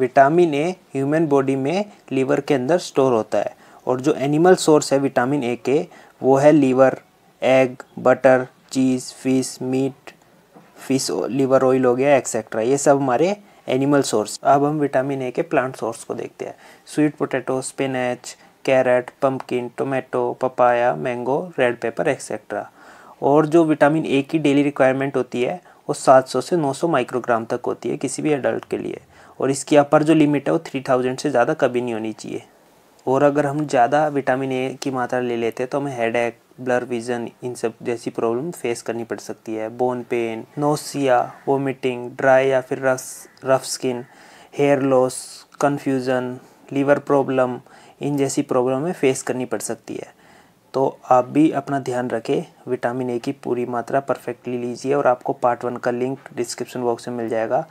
vitamin A human body में liver के अंदर स्टोर होता है और जो एनिमल सोर्स है विटामिन ए के वो है liver egg butter cheese fish meat fish liver oil हो गया एक्सेट्रा ये सब हमारे एनिमल सोर्स अब हम विटामिन ए के प्लांट सोर्स को देखते हैं sweet potato spinach carrot pumpkin tomato papaya mango red pepper etcetera और जो विटामिन ए की डेली रिक्वायरमेंट होती है वो 700 से 900 माइक्रोग्राम तक होती है किसी भी एडल्ट के लिए और इसकी अपर जो लिमिट है वो थ्री थाउजेंड से ज़्यादा कभी नहीं होनी चाहिए और अगर हम ज़्यादा विटामिन ए की मात्रा ले लेते हैं तो हमें हेड एक ब्लर विजन इन सब जैसी प्रॉब्लम फेस करनी पड़ सकती है bone pain nausea vomiting dry या फिर rough rough skin hair loss confusion liver problem इन जैसी प्रॉब्लम में फेस करनी पड़ सकती है तो आप भी अपना ध्यान रखें विटामिन ए की पूरी मात्रा परफेक्टली लीजिए और आपको पार्ट वन का लिंक डिस्क्रिप्शन बॉक्स में मिल जाएगा